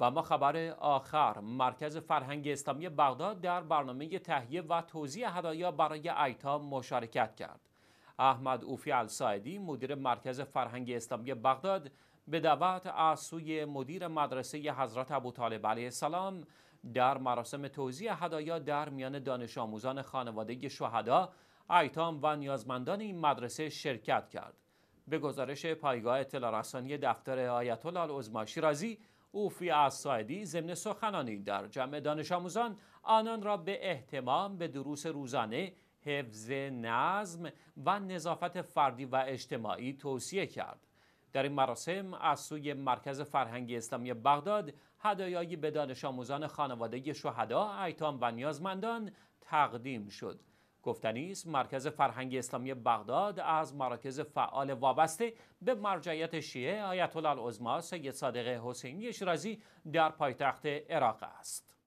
و ما خبر آخر مرکز فرهنگ اسلامی بغداد در برنامه تهیه و توزیع هدایا برای ایتام مشارکت کرد احمد اوفی الساعدی مدیر مرکز فرهنگ اسلامی بغداد به دعوت از سوی مدیر مدرسه حضرت ابوطالب علیه السلام در مراسم توزیع هدایا در میان دانش آموزان خانواده شهدا ایتام و نیازمندان این مدرسه شرکت کرد به گزارش پایگاه اطلاع رسانی دفتر آیت الله العظمی شیرازی اوفی فی اسایدی ضمن سخنانی در جمع دانش آموزان آنان را به احتمام به دروس روزانه حفظ نظم و نظافت فردی و اجتماعی توصیه کرد در این مراسم از سوی مرکز فرهنگی اسلامی بغداد هدایایی به دانش آموزان خانواده شهدا ایتام و نیازمندان تقدیم شد گفتنی است مرکز فرهنگ اسلامی بغداد از مراکز فعال وابسته به مرجعیت شیعه آیت الله العظما سید صادق حسینی شیرازی در پایتخت عراق است